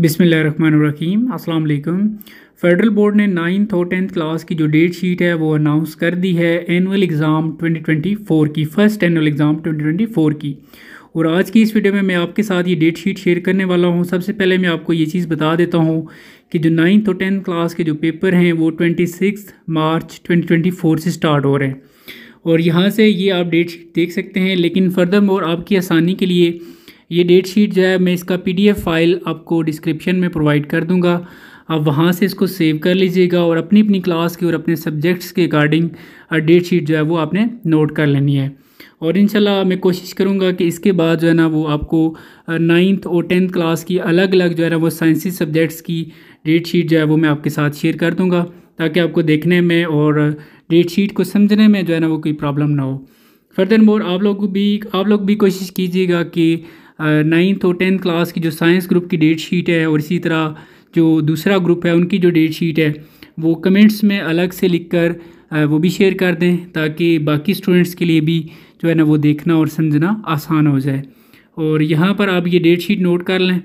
बिसमीम अल्लाम federal board ने नाइन्थ और टेंथ क्लास की जो डेट शीट है वो अनाउंस कर दी है एनुअल एग्ज़ाम 2024 की फ़र्स्ट एनुअल एग्ज़ाम 2024 की और आज की इस वीडियो में मैं आपके साथ ये डेट शीट शेयर करने वाला हूँ सबसे पहले मैं आपको ये चीज़ बता देता हूँ कि जो नाइन्थ और टेंथ क्लास के जो पेपर हैं वो ट्वेंटी मार्च ट्वेंटी से स्टार्ट हो रहे हैं और यहाँ से ये आप डेट शीट देख सकते हैं लेकिन फर्दर मोर आपकी आसानी के लिए ये डेट शीट जो है मैं इसका पीडीएफ फाइल आपको डिस्क्रिप्शन में प्रोवाइड कर दूंगा आप वहाँ से इसको सेव कर लीजिएगा और अपनी अपनी क्लास की और अपने सब्जेक्ट्स के अकॉर्डिंग डेट शीट जो है वो आपने नोट कर लेनी है और इनशाला मैं कोशिश करूँगा कि इसके बाद जो है ना वो आपको नाइन्थ और टेंथ क्लास की अलग अलग जो है ना वो साइंसी सब्जेक्ट्स की डेट शीट जो है वो मैं आपके साथ शेयर कर दूँगा ताकि आपको देखने में और डेट शीट को समझने में जो है ना वो कोई प्रॉब्लम ना हो फर्दर मोर आप लोग भी आप लोग भी कोशिश कीजिएगा कि नाइन्थ और टेंथ क्लास की जो साइंस ग्रुप की डेट शीट है और इसी तरह जो दूसरा ग्रुप है उनकी जो डेट शीट है वो कमेंट्स में अलग से लिख कर वो भी शेयर कर दें ताकि बाकी स्टूडेंट्स के लिए भी जो है ना वो देखना और समझना आसान हो जाए और यहाँ पर आप ये डेट शीट नोट कर लें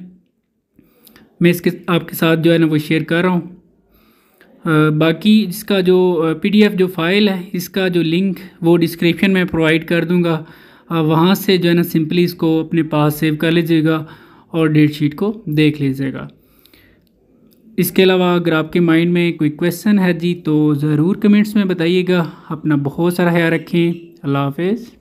मैं इसके आपके साथ जो है ना वो शेयर कर रहा हूँ बाकी इसका जो पीडीएफ जो फ़ाइल है इसका जो लिंक वो डिस्क्रिप्शन में प्रोवाइड कर दूँगा वहाँ से जो है ना सिंपली इसको अपने पास सेव कर लीजिएगा और डेट शीट को देख लीजिएगा इसके अलावा अगर आपके माइंड में कोई क्वेश्चन है जी तो ज़रूर कमेंट्स में बताइएगा अपना बहुत सारा ख्याल रखें अल्लाह हाफिज़